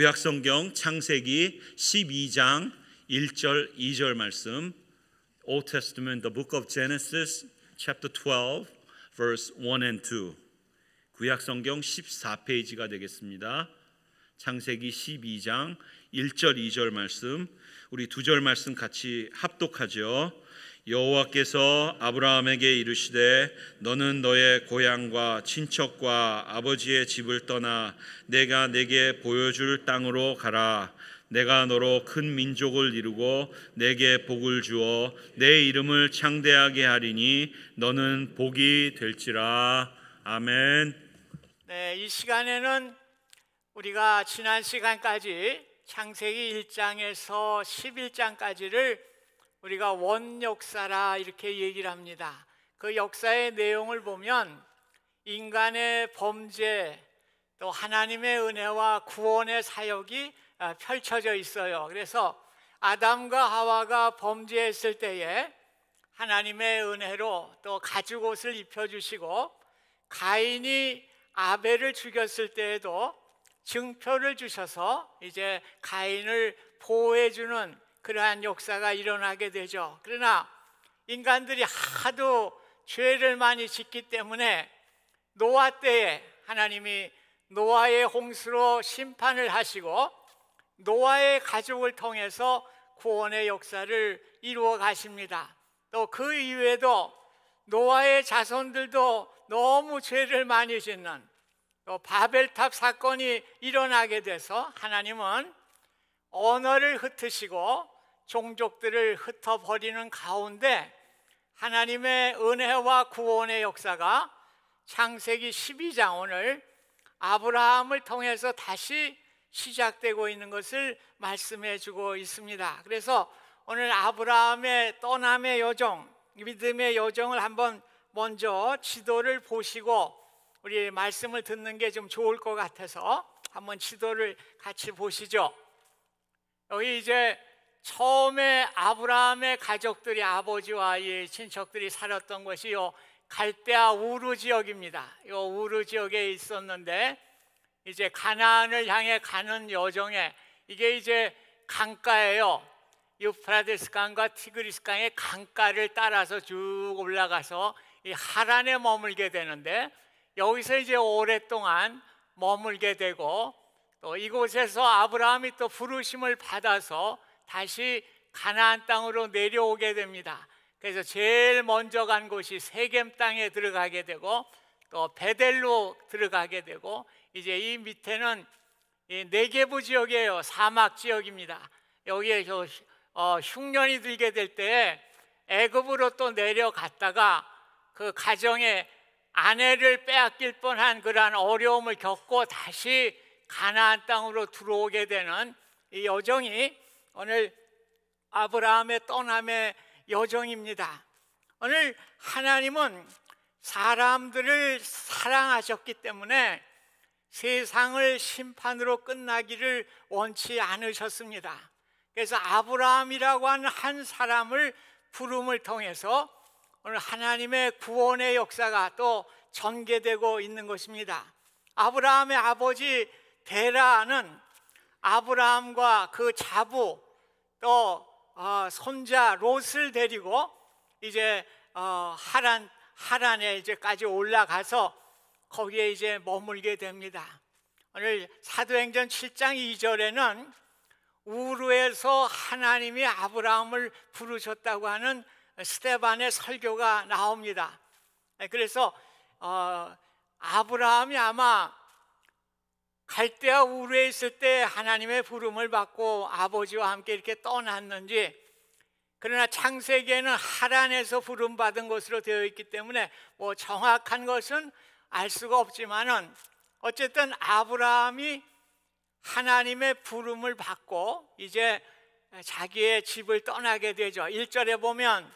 구약 성경 창세기 12장 1절 2절 말씀 Old Testament the book of Genesis chapter 12 verse 1 and 2 구약 성경 14페이지가 되겠습니다. 창세기 12장 1절 2절 말씀 우리 두 절 말씀 같이 합독하죠. 여호와께서 아브라함에게 이르시되 너는 너의 고향과 친척과 아버지의 집을 떠나 내가 내게 보여줄 땅으로 가라 내가 너로 큰 민족을 이루고 내게 복을 주어 내 이름을 창대하게 하리니 너는 복이 될지라 아멘. 네, 이 시간에는 우리가 지난 시간까지 창세기 1장에서 11장까지를 우리가 원역사라 이렇게 얘기를 합니다. 그 역사의 내용을 보면 인간의 범죄 또 하나님의 은혜와 구원의 사역이 아, 펼쳐져 있어요. 그래서 아담과 하와가 범죄했을 때에 하나님의 은혜로 또 가죽 옷을 입혀주시고 가인이 아벨을 죽였을 때에도 증표를 주셔서 이제 가인을 보호해주는 그러한 역사가 일어나게 되죠. 그러나 인간들이 하도 죄를 많이 짓기 때문에 노아 때에 하나님이 노아의 홍수로 심판을 하시고 노아의 가족을 통해서 구원의 역사를 이루어 가십니다. 또 그 이외에도 노아의 자손들도 너무 죄를 많이 짓는 또 바벨탑 사건이 일어나게 돼서 하나님은 언어를 흩으시고 종족들을 흩어버리는 가운데 하나님의 은혜와 구원의 역사가 창세기 12장 오늘 아브라함을 통해서 다시 시작되고 있는 것을 말씀해 주고 있습니다. 그래서 오늘 아브라함의 떠남의 여정, 믿음의 여정을 한번 먼저 지도를 보시고 우리 말씀을 듣는 게 좀 좋을 것 같아서 한번 지도를 같이 보시죠. 여기 이제 처음에 아브라함의 가족들이 아버지와 이 친척들이 살았던 것이 요 갈대아 우르 지역입니다. 이 우르 지역에 있었는데 이제 가나안을 향해 가는 여정에 이게 이제 강가예요. 유프라데스 강과 티그리스 강의 강가를 따라서 쭉 올라가서 이 하란에 머물게 되는데 여기서 이제 오랫동안 머물게 되고 또 이곳에서 아브라함이 또 부르심을 받아서 다시 가나안 땅으로 내려오게 됩니다. 그래서 제일 먼저 간 곳이 세겜 땅에 들어가게 되고 또 베델로 들어가게 되고 이제 이 밑에는 이 네게부 지역이에요. 사막 지역입니다. 여기에 저 어, 흉년이 들게 될 때에 애굽으로 또 내려갔다가 그 가정에 아내를 빼앗길 뻔한 그러한 어려움을 겪고 다시 가나안 땅으로 들어오게 되는 이 여정이 오늘 아브라함의 떠남의 여정입니다. 오늘 하나님은 사람들을 사랑하셨기 때문에 세상을 심판으로 끝나기를 원치 않으셨습니다. 그래서 아브라함이라고 하는 한 사람을 부름을 통해서 오늘 하나님의 구원의 역사가 또 전개되고 있는 것입니다. 아브라함의 아버지 데라는 아브라함과 그 자부 또 어, 손자 롯을 데리고 이제 어, 하란 하란에 이제까지 올라가서 거기에 이제 머물게 됩니다. 오늘 사도행전 7장 2절에는 우루에서 하나님이 아브라함을 부르셨다고 하는 스테반의 설교가 나옵니다. 네, 그래서 어, 아브라함이 아마 갈대아 우르에 있을 때 하나님의 부름을 받고 아버지와 함께 이렇게 떠났는지 그러나 창세기에는 하란에서 부름 받은 것으로 되어 있기 때문에 뭐 정확한 것은 알 수가 없지만은 어쨌든 아브라함이 하나님의 부름을 받고 이제 자기의 집을 떠나게 되죠. 1절에 보면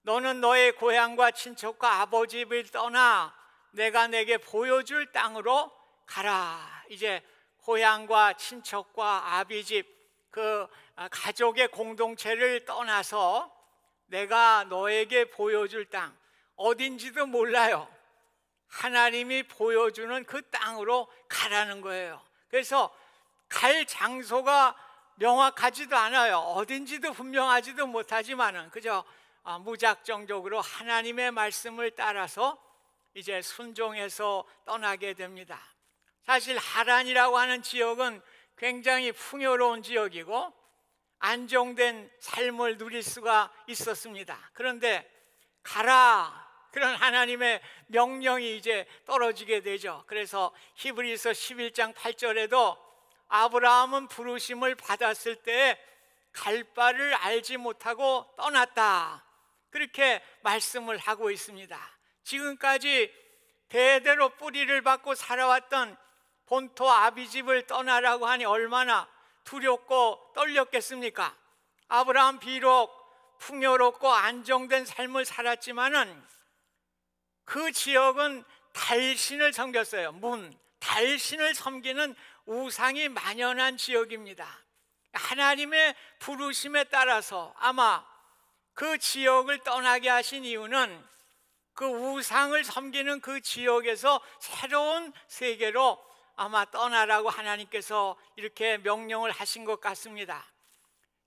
너는 너의 고향과 친척과 아버지 집을 떠나 내가 내게 보여줄 땅으로 가라. 이제 고향과 친척과 아비집 그 아, 가족의 공동체를 떠나서 내가 너에게 보여줄 땅 어딘지도 몰라요. 하나님이 보여주는 그 땅으로 가라는 거예요. 그래서 갈 장소가 명확하지도 않아요. 어딘지도 분명하지도 못하지만은 그저 아, 무작정적으로 하나님의 말씀을 따라서 이제 순종해서 떠나게 됩니다. 사실 하란이라고 하는 지역은 굉장히 풍요로운 지역이고 안정된 삶을 누릴 수가 있었습니다. 그런데 가라 그런 하나님의 명령이 이제 떨어지게 되죠. 그래서 히브리서 11장 8절에도 아브라함은 부르심을 받았을 때 갈 바를 알지 못하고 떠났다. 그렇게 말씀을 하고 있습니다. 지금까지 대대로 뿌리를 받고 살아왔던 본토 아비집을 떠나라고 하니 얼마나 두렵고 떨렸겠습니까? 아브라함 비록 풍요롭고 안정된 삶을 살았지만은 그 지역은 달신을 섬겼어요. 문, 달신을 섬기는 우상이 만연한 지역입니다. 하나님의 부르심에 따라서 아마 그 지역을 떠나게 하신 이유는 그 우상을 섬기는 그 지역에서 새로운 세계로 아마 떠나라고 하나님께서 이렇게 명령을 하신 것 같습니다.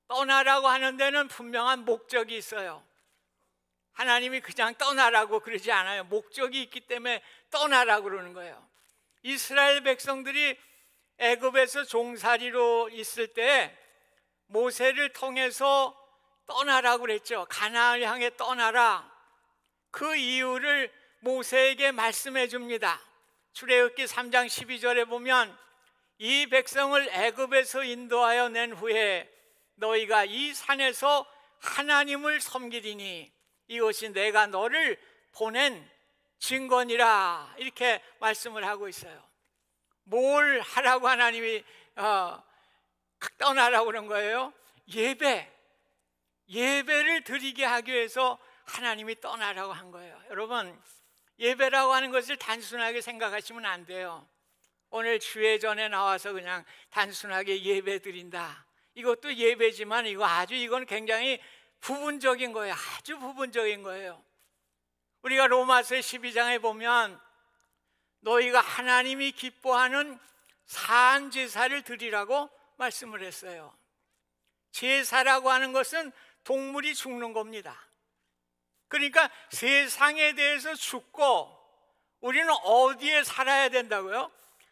떠나라고 하는 데는 분명한 목적이 있어요. 하나님이 그냥 떠나라고 그러지 않아요. 목적이 있기 때문에 떠나라고 그러는 거예요. 이스라엘 백성들이 애굽에서 종살이로 있을 때 모세를 통해서 떠나라고 그랬죠. 가나안을 향해 떠나라. 그 이유를 모세에게 말씀해 줍니다. 출애굽기 3장 12절에 보면 이 백성을 애굽에서 인도하여 낸 후에 너희가 이 산에서 하나님을 섬기리니 이것이 내가 너를 보낸 증거니라 이렇게 말씀을 하고 있어요. 뭘 하라고 하나님이 어, 떠나라고 그런 거예요? 예배 예배를 드리게 하기 위해서 하나님이 떠나라고 한 거예요. 여러분 예배라고 하는 것을 단순하게 생각하시면 안 돼요. 오늘 주회 전에 나와서 그냥 단순하게 예배 드린다. 이것도 예배지만 이거 아주 이건 굉장히 부분적인 거예요. 아주 부분적인 거예요. 우리가 로마서 12장에 보면 너희가 하나님이 기뻐하는 사 제사를 드리라고 말씀을 했어요. 제사라고 하는 것은 동물이 죽는 겁니다. 그러니까 세상에 대해서 죽고 우리는 어디에 살아야 된다고요?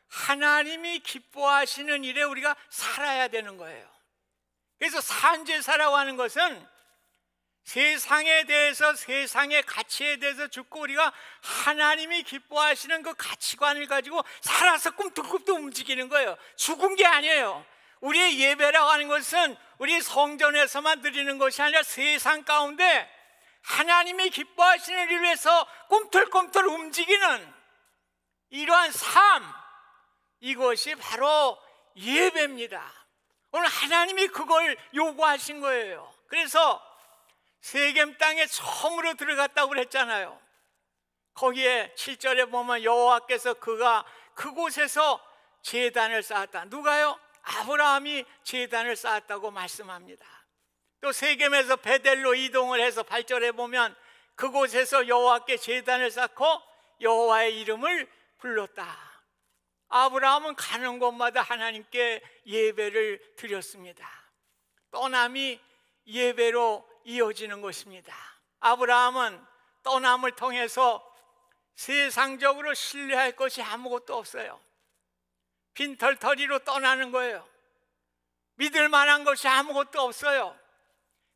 하나님이 기뻐하시는 일에 우리가 살아야 되는 거예요. 그래서 산제사라고 하는 것은 세상에 대해서 세상의 가치에 대해서 죽고 우리가 하나님이 기뻐하시는 그 가치관을 가지고 살아서 꿈틀꿈틀 움직이는 거예요. 죽은 게 아니에요. 우리의 예배라고 하는 것은 우리 성전에서만 드리는 것이 아니라 세상 가운데 하나님이 기뻐하시는 일을 위해서 꿈틀꿈틀 움직이는 이러한 삶 이것이 바로 예배입니다. 오늘 하나님이 그걸 요구하신 거예요. 그래서 세겜 땅에 처음으로 들어갔다고 그랬잖아요. 거기에 7절에 보면 여호와께서 그가 그곳에서 제단을 쌓았다. 누가요? 아브라함이 제단을 쌓았다고 말씀합니다. 또 세겜에서 베델로 이동을 해서 8절에 보면 그곳에서 여호와께 제단을 쌓고 여호와의 이름을 불렀다. 아브라함은 가는 곳마다 하나님께 예배를 드렸습니다. 떠남이 예배로 이어지는 것입니다. 아브라함은 떠남을 통해서 세상적으로 신뢰할 것이 아무것도 없어요. 빈털터리로 떠나는 거예요. 믿을 만한 것이 아무것도 없어요.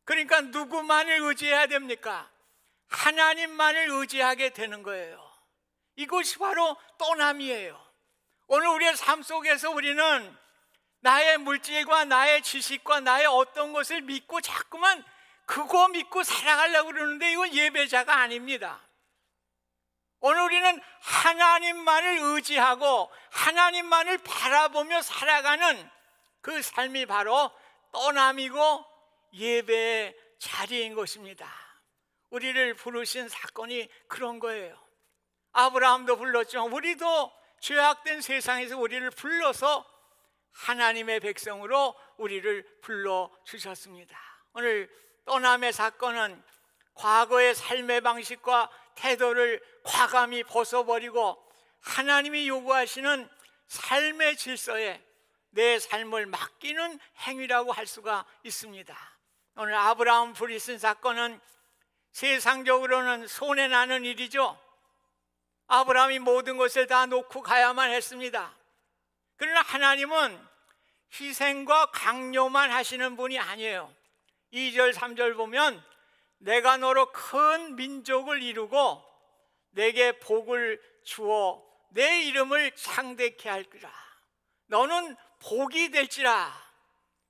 그러니까 누구만을 의지해야 됩니까? 하나님만을 의지하게 되는 거예요. 이것이 바로 떠남이에요. 오늘 우리의 삶 속에서 우리는 나의 물질과 나의 지식과 나의 어떤 것을 믿고 자꾸만 그거 믿고 살아가려고 그러는데 이건 예배자가 아닙니다. 오늘 우리는 하나님만을 의지하고 하나님만을 바라보며 살아가는 그 삶이 바로 떠남이고 예배의 자리인 것입니다. 우리를 부르신 사건이 그런 거예요. 아브라함도 불렀지만 우리도 죄악된 세상에서 우리를 불러서 하나님의 백성으로 우리를 불러 주셨습니다. 오늘 떠남의 사건은 과거의 삶의 방식과 태도를 과감히 벗어버리고 하나님이 요구하시는 삶의 질서에 내 삶을 맡기는 행위라고 할 수가 있습니다. 오늘 아브라함 브리슨 사건은 세상적으로는 손해나는 일이죠. 아브라함이 모든 것을 다 놓고 가야만 했습니다. 그러나 하나님은 희생과 강요만 하시는 분이 아니에요. 2절, 3절 보면 내가 너로 큰 민족을 이루고 내게 복을 주어 내 이름을 창대케 할지라. 너는 복이 될지라.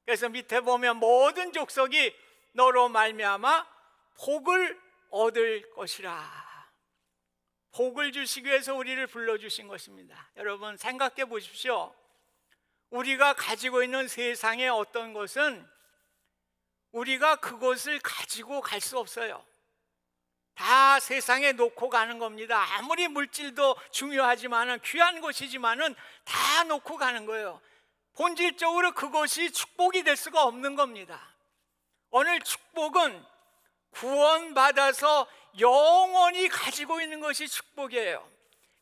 그래서 밑에 보면 모든 족속이 너로 말미암아 복을 얻을 것이라. 복을 주시기 위해서 우리를 불러 주신 것입니다. 여러분 생각해 보십시오. 우리가 가지고 있는 세상의 어떤 것은 우리가 그것을 가지고 갈 수 없어요. 다 세상에 놓고 가는 겁니다. 아무리 물질도 중요하지만은 귀한 것이지만은 다 놓고 가는 거예요. 본질적으로 그것이 축복이 될 수가 없는 겁니다. 오늘 축복은 구원받아서 영원히 가지고 있는 것이 축복이에요.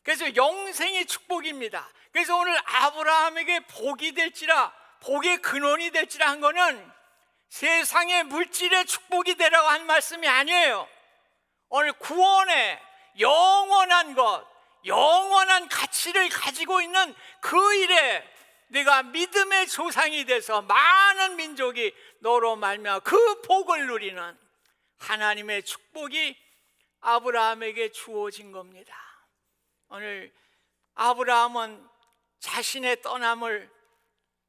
그래서 영생이 축복입니다. 그래서 오늘 아브라함에게 복이 될지라, 복의 근원이 될지라 한 거는 세상의 물질의 축복이 되라고 한 말씀이 아니에요. 오늘 구원의 영원한 것, 영원한 가치를 가지고 있는 그 일에 네가 믿음의 조상이 돼서 많은 민족이 너로 말며그 복을 누리는 하나님의 축복이 아브라함에게 주어진 겁니다. 오늘 아브라함은 자신의 떠남을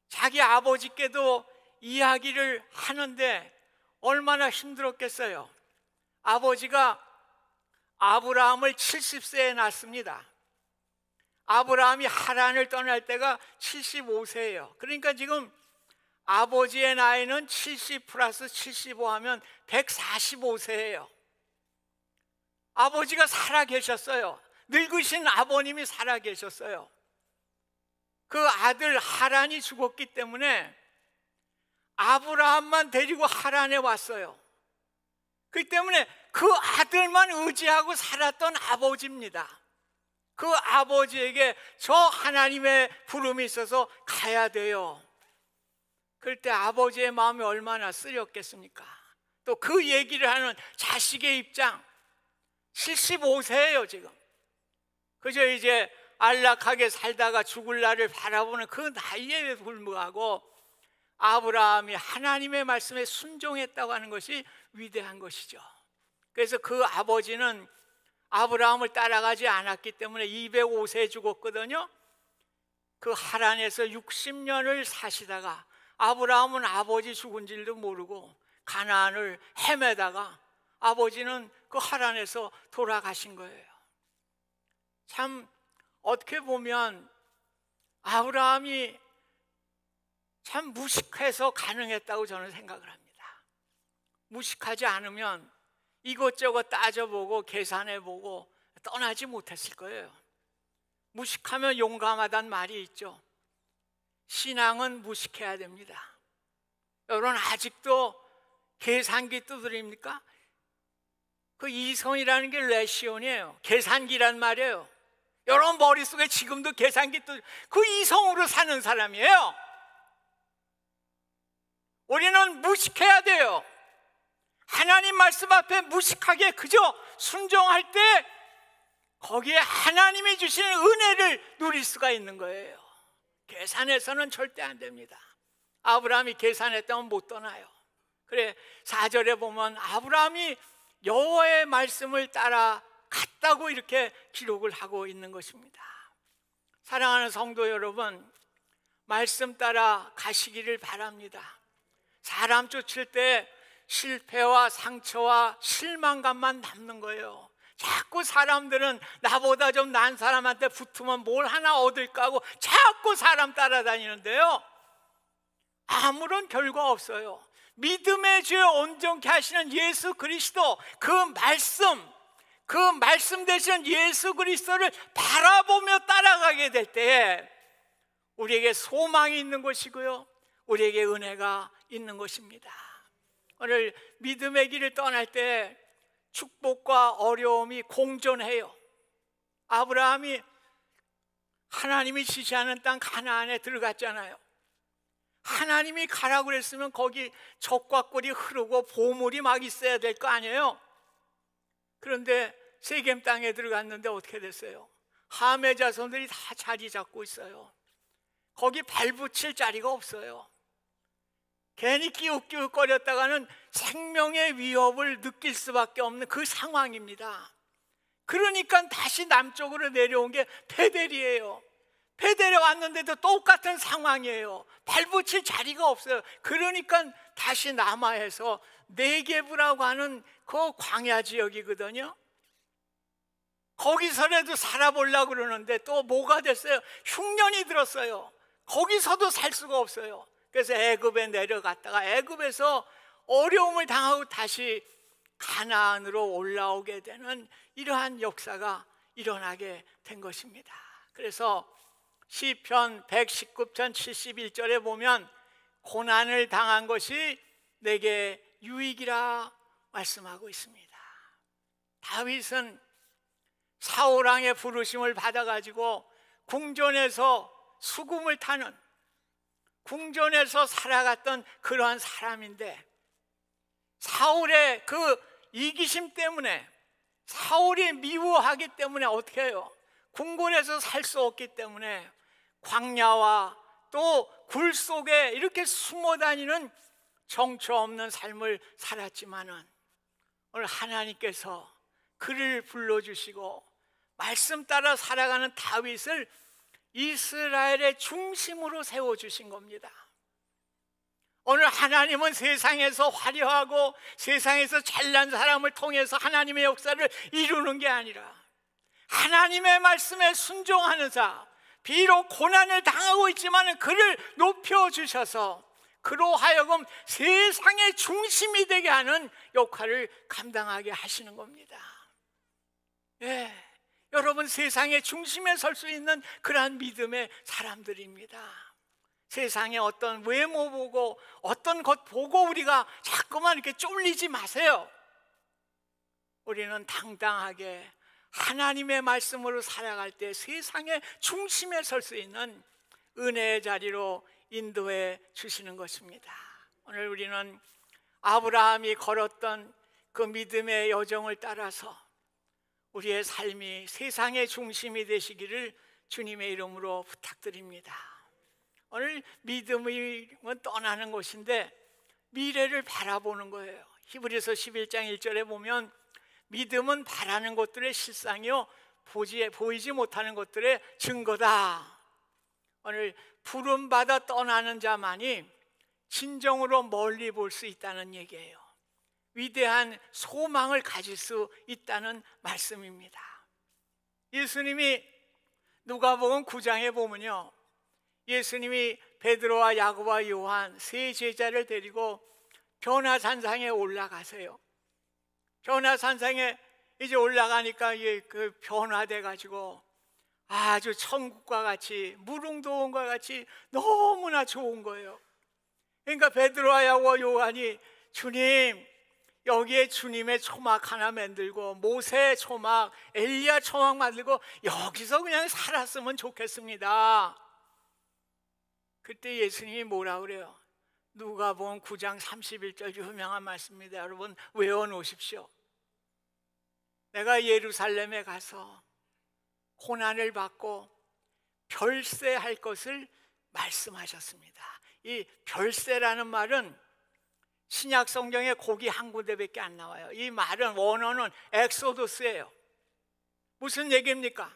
자기 아버지께도 이야기를 하는데 얼마나 힘들었겠어요. 아버지가 아브라함을 70세에 낳습니다. 아브라함이 하란을 떠날 때가 75세예요. 그러니까 지금 아버지의 나이는 70 플러스 75 하면 145세예요. 아버지가 살아 계셨어요. 늙으신 아버님이 살아 계셨어요. 그 아들 하란이 죽었기 때문에 아브라함만 데리고 하란에 왔어요. 그 때문에 그 아들만 의지하고 살았던 아버지입니다. 그 아버지에게 저 하나님의 부름이 있어서 가야 돼요. 그럴 때 아버지의 마음이 얼마나 쓰렸겠습니까? 또 그 얘기를 하는 자식의 입장. 75세예요, 지금. 그저 이제 안락하게 살다가 죽을 날을 바라보는 그 나이에 불구하고 아브라함이 하나님의 말씀에 순종했다고 하는 것이 위대한 것이죠. 그래서 그 아버지는 아브라함을 따라가지 않았기 때문에 205세에 죽었거든요. 그 하란에서 60년을 사시다가 아브라함은 아버지 죽은 줄도 모르고 가나안을 헤매다가 아버지는 그 하란에서 돌아가신 거예요. 참 어떻게 보면 아브라함이 참 무식해서 가능했다고 저는 생각을 합니다. 무식하지 않으면 이것저것 따져보고 계산해보고 떠나지 못했을 거예요. 무식하면 용감하단 말이 있죠. 신앙은 무식해야 됩니다. 여러분 아직도 계산기 두드립니까? 그 이성이라는 게 레시온이에요. 계산기란 말이에요. 여러분 머릿속에 지금도 계산기 두그 이성으로 사는 사람이에요. 우리는 무식해야 돼요. 하나님 말씀 앞에 무식하게 그저 순종할 때 거기에 하나님이 주시는 은혜를 누릴 수가 있는 거예요. 계산해서는 절대 안 됩니다. 아브라함이 계산했다면 못 떠나요. 그래 4절에 보면 아브라함이 여호와의 말씀을 따라 갔다고 이렇게 기록을 하고 있는 것입니다. 사랑하는 성도 여러분, 말씀 따라 가시기를 바랍니다. 사람 쫓을 때 실패와 상처와 실망감만 남는 거예요. 자꾸 사람들은 나보다 좀 난 사람한테 붙으면 뭘 하나 얻을까 하고 자꾸 사람 따라다니는데요. 아무런 결과 없어요. 믿음의 죄 온전케 하시는 예수 그리스도 그 말씀 그 말씀 되시 예수 그리스도를 바라보며 따라가게 될 때에 우리에게 소망이 있는 것이고요. 우리에게 은혜가 있는 것입니다. 오늘 믿음의 길을 떠날 때 축복과 어려움이 공존해요. 아브라함이 하나님이 지시하는 땅 가나안에 들어갔잖아요. 하나님이 가라고 그랬으면 거기 적과 꿀이 흐르고 보물이 막 있어야 될 거 아니에요. 그런데 세겜 땅에 들어갔는데 어떻게 됐어요? 함의 자손들이 다 자리 잡고 있어요. 거기 발붙일 자리가 없어요. 괜히 끼웃끼욱거렸다가는 생명의 위협을 느낄 수밖에 없는 그 상황입니다. 그러니까 다시 남쪽으로 내려온 게 페델이에요. 페델에 왔는데도 똑같은 상황이에요. 발붙일 자리가 없어요. 그러니까 다시 남하해서 네게브라고 하는 그 광야 지역이거든요. 거기서라도 살아보려고 그러는데 또 뭐가 됐어요? 흉년이 들었어요. 거기서도 살 수가 없어요. 그래서 애굽에 내려갔다가 애굽에서 어려움을 당하고 다시 가나안으로 올라오게 되는 이러한 역사가 일어나게 된 것입니다. 그래서 시편 119편 71절에 보면 고난을 당한 것이 내게 유익이라 말씀하고 있습니다. 다윗은 사울 왕의 부르심을 받아 가지고 궁전에서 수금을 타는 궁전에서 살아갔던 그러한 사람인데 사울의 그 이기심 때문에 사울이 미워하기 때문에 어떻게 해요? 궁궐에서 살 수 없기 때문에 광야와 또 굴 속에 이렇게 숨어 다니는 정처 없는 삶을 살았지만은 오늘 하나님께서 그를 불러주시고 말씀 따라 살아가는 다윗을 이스라엘의 중심으로 세워주신 겁니다. 오늘 하나님은 세상에서 화려하고 세상에서 잘난 사람을 통해서 하나님의 역사를 이루는 게 아니라 하나님의 말씀에 순종하는 자, 비록 고난을 당하고 있지만 그를 높여주셔서 그로 하여금 세상의 중심이 되게 하는 역할을 감당하게 하시는 겁니다. 예. 여러분 세상의 중심에 설 수 있는 그러한 믿음의 사람들입니다. 세상에 어떤 외모 보고 어떤 것 보고 우리가 자꾸만 이렇게 쫄리지 마세요. 우리는 당당하게 하나님의 말씀으로 살아갈 때 세상의 중심에 설 수 있는 은혜의 자리로 인도해 주시는 것입니다. 오늘 우리는 아브라함이 걸었던 그 믿음의 여정을 따라서 우리의 삶이 세상의 중심이 되시기를 주님의 이름으로 부탁드립니다. 오늘 믿음은 떠나는 것인데 미래를 바라보는 거예요. 히브리서 11장 1절에 보면 믿음은 바라는 것들의 실상이요 보지 보이지 못하는 것들의 증거다. 오늘 부름 받아 떠나는 자만이 진정으로 멀리 볼 수 있다는 얘기예요. 위대한 소망을 가질 수 있다는 말씀입니다. 예수님이 누가복음 9장에 보면요. 예수님이 베드로와 야고와 요한 세 제자를 데리고 변화산상에 올라가세요. 변화산상에 이제 올라가니까 그 변화돼 가지고 아주 천국과 같이 무릉도원과 같이 너무나 좋은 거예요. 그러니까 베드로와 야고보 요한이 주님 여기에 주님의 초막 하나 만들고 모세 의 초막, 엘리야 초막 만들고 여기서 그냥 살았으면 좋겠습니다. 그때 예수님이 뭐라 그래요? 누가 본 9장 31절 유명한 말씀입니다. 여러분 외워 놓으십시오. 내가 예루살렘에 가서 고난을 받고 별세할 것을 말씀하셨습니다. 이 별세라는 말은 신약 성경에 곡이 한 군데밖에 안 나와요. 이 말은 원어는 엑소도스예요. 무슨 얘기입니까?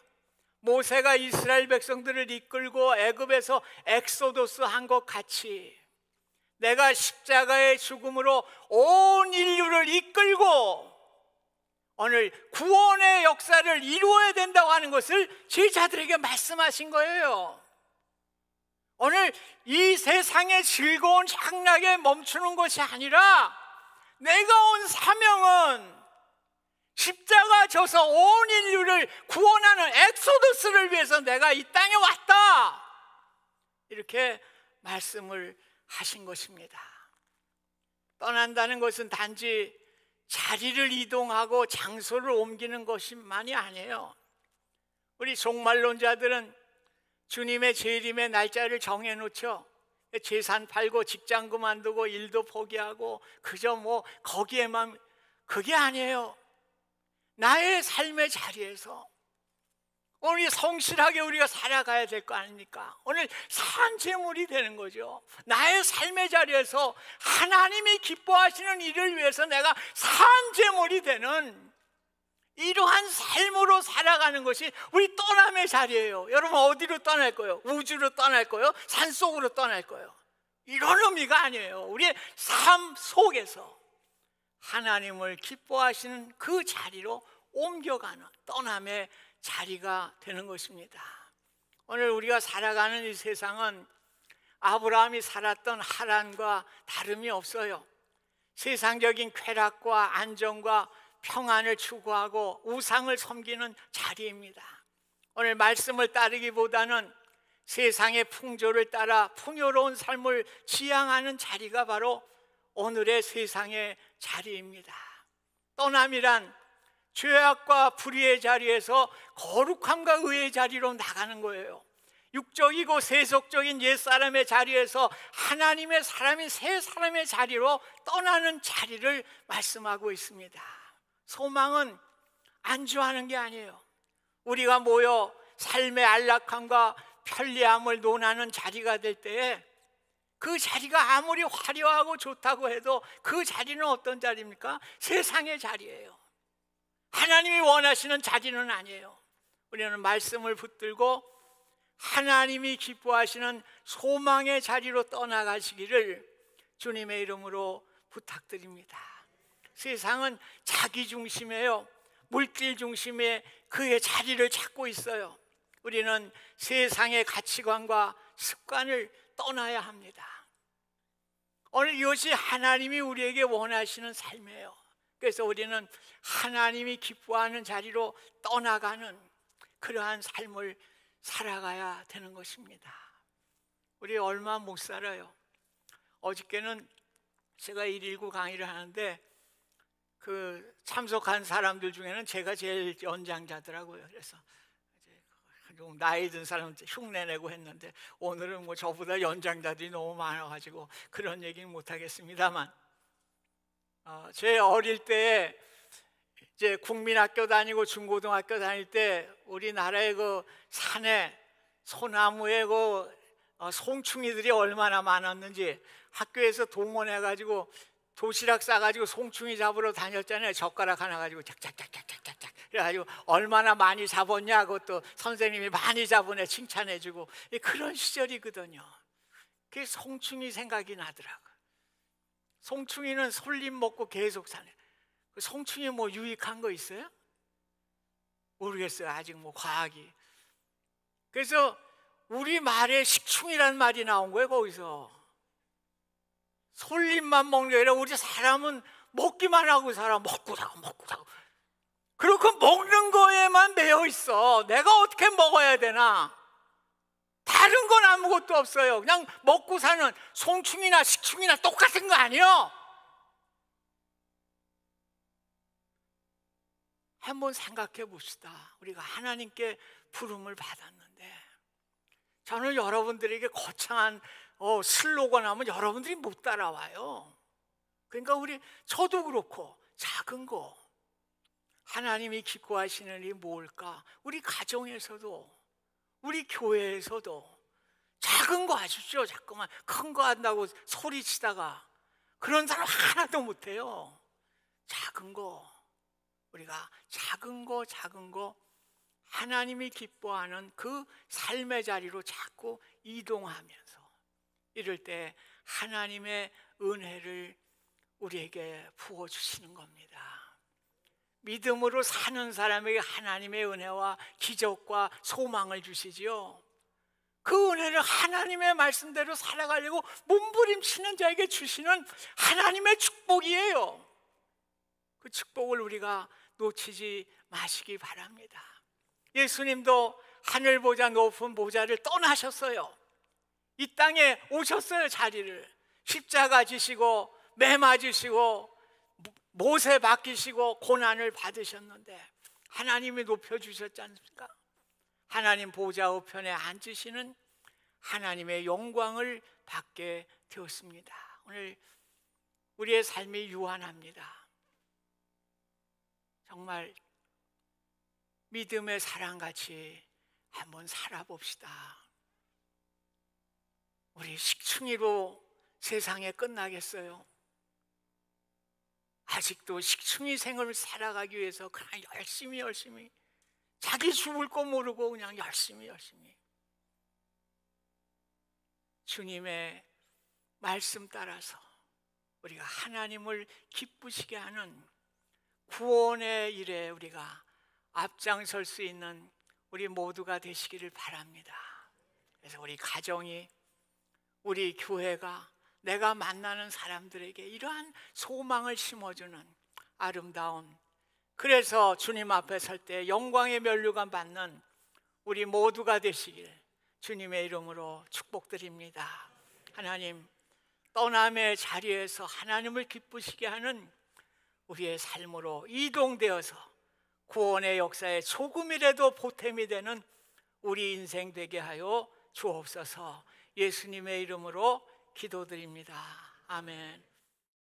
모세가 이스라엘 백성들을 이끌고 애굽에서 엑소도스 한 것 같이 내가 십자가의 죽음으로 온 인류를 이끌고 오늘 구원의 역사를 이루어야 된다고 하는 것을 제자들에게 말씀하신 거예요. 오늘 이 세상의 즐거운 장락에 멈추는 것이 아니라 내가 온 사명은 십자가 져서 온 인류를 구원하는 엑소더스를 위해서 내가 이 땅에 왔다. 이렇게 말씀을 하신 것입니다. 떠난다는 것은 단지 자리를 이동하고 장소를 옮기는 것만이 아니에요. 우리 종말론자들은 주님의 재림의 날짜를 정해놓죠. 재산 팔고 직장 그만두고 일도 포기하고 그저 뭐 거기에만 그게 아니에요. 나의 삶의 자리에서 오늘 성실하게 우리가 살아가야 될 거 아닙니까? 오늘 산 재물이 되는 거죠. 나의 삶의 자리에서 하나님이 기뻐하시는 일을 위해서 내가 산 재물이 되는 이러한 삶으로 살아가는 것이 우리 떠남의 자리예요. 여러분 어디로 떠날 거예요? 우주로 떠날 거예요? 산속으로 떠날 거예요? 이런 의미가 아니에요. 우리의 삶 속에서 하나님을 기뻐하시는 그 자리로 옮겨가는 떠남의 자리가 되는 것입니다. 오늘 우리가 살아가는 이 세상은 아브라함이 살았던 하란과 다름이 없어요. 세상적인 쾌락과 안정과 평안을 추구하고 우상을 섬기는 자리입니다. 오늘 말씀을 따르기보다는 세상의 풍조를 따라 풍요로운 삶을 지향하는 자리가 바로 오늘의 세상의 자리입니다. 떠남이란 죄악과 불의의 자리에서 거룩함과 의의 자리로 나가는 거예요. 육적이고 세속적인 옛사람의 자리에서 하나님의 사람인 새 사람의 자리로 떠나는 자리를 말씀하고 있습니다. 소망은 안주하는 게 아니에요. 우리가 모여 삶의 안락함과 편리함을 논하는 자리가 될 때에 그 자리가 아무리 화려하고 좋다고 해도 그 자리는 어떤 자리입니까? 세상의 자리예요. 하나님이 원하시는 자리는 아니에요. 우리는 말씀을 붙들고 하나님이 기뻐하시는 소망의 자리로 떠나가시기를 주님의 이름으로 부탁드립니다. 세상은 자기 중심에요. 이 물질 중심에 그의 자리를 찾고 있어요. 우리는 세상의 가치관과 습관을 떠나야 합니다. 오늘 이것이 하나님이 우리에게 원하시는 삶이에요. 그래서 우리는 하나님이 기뻐하는 자리로 떠나가는 그러한 삶을 살아가야 되는 것입니다. 우리 얼마 못 살아요. 어저께는 제가 119 강의를 하는데 그 참석한 사람들 중에는 제가 제일 연장자더라고요. 그래서 이제 좀 나이 든 사람 흉내 내고 했는데 오늘은 뭐 저보다 연장자들이 너무 많아가지고 그런 얘기는 못 하겠습니다만 어, 제 어릴 때 이제 국민학교 다니고 중고등학교 다닐 때 우리나라의 그 산에 소나무에 그 어, 송충이들이 얼마나 많았는지 학교에서 동원해 가지고 도시락 싸가지고 송충이 잡으러 다녔잖아요. 젓가락 하나 가지고 착착착착착착. 그래가지고 얼마나 많이 잡았냐. 그것도 선생님이 많이 잡으네 칭찬해주고 그런 시절이거든요. 그게 송충이 생각이 나더라고. 송충이는 솔잎 먹고 계속 사네. 그 송충이 뭐 유익한 거 있어요? 모르겠어요. 아직 뭐 과학이. 그래서 우리 말에 식충이란 말이 나온 거예요. 거기서. 솔잎만 먹는 게 아니라 우리 사람은 먹기만 하고 살아 먹고 자고 먹고 자고 그렇고 그 먹는 거에만 매여 있어 내가 어떻게 먹어야 되나 다른 건 아무것도 없어요 그냥 먹고 사는 송충이나 식충이나 똑같은 거 아니에요 한번 생각해 봅시다 우리가 하나님께 부름을 받았는데 저는 여러분들에게 거창한 어, 슬로건 하면 여러분들이 못 따라와요. 그러니까 우리 저도 그렇고 작은 거 하나님이 기뻐하시는 이 뭘까? 우리 가정에서도 우리 교회에서도 작은 거 아시죠? 자꾸만 큰 거 한다고 소리치다가 그런 사람 하나도 못해요. 작은 거 우리가 작은 거 작은 거 하나님이 기뻐하는 그 삶의 자리로 자꾸 이동하면 이럴 때 하나님의 은혜를 우리에게 부어 주시는 겁니다. 믿음으로 사는 사람에게 하나님의 은혜와 기적과 소망을 주시지요. 그 은혜를 하나님의 말씀대로 살아가려고 몸부림치는 자에게 주시는 하나님의 축복이에요. 그 축복을 우리가 놓치지 마시기 바랍니다. 예수님도 하늘 보자 높은 보좌를 떠나셨어요. 이 땅에 오셨어요, 자리를. 십자가 지시고, 매 맞으시고, 모세 바뀌시고, 고난을 받으셨는데, 하나님이 높여주셨지 않습니까? 하나님 보좌 우편에 앉으시는 하나님의 영광을 받게 되었습니다. 오늘 우리의 삶이 유한합니다. 정말 믿음의 사랑같이 한번 살아봅시다. 우리 식충이로 세상에 끝나겠어요? 아직도 식충이 생을 살아가기 위해서 그냥 열심히 열심히 자기 죽을 거 모르고 그냥 열심히 열심히 주님의 말씀 따라서 우리가 하나님을 기쁘시게 하는 구원의 일에 우리가 앞장설 수 있는 우리 모두가 되시기를 바랍니다. 그래서 우리 가정이 우리 교회가 내가 만나는 사람들에게 이러한 소망을 심어주는 아름다운 그래서 주님 앞에 설 때 영광의 면류관 받는 우리 모두가 되시길 주님의 이름으로 축복드립니다. 하나님 떠남의 자리에서 하나님을 기쁘시게 하는 우리의 삶으로 이동되어서 구원의 역사에 조금이라도 보탬이 되는 우리 인생 되게 하여 주옵소서. 예수님의 이름으로 기도드립니다. 아멘.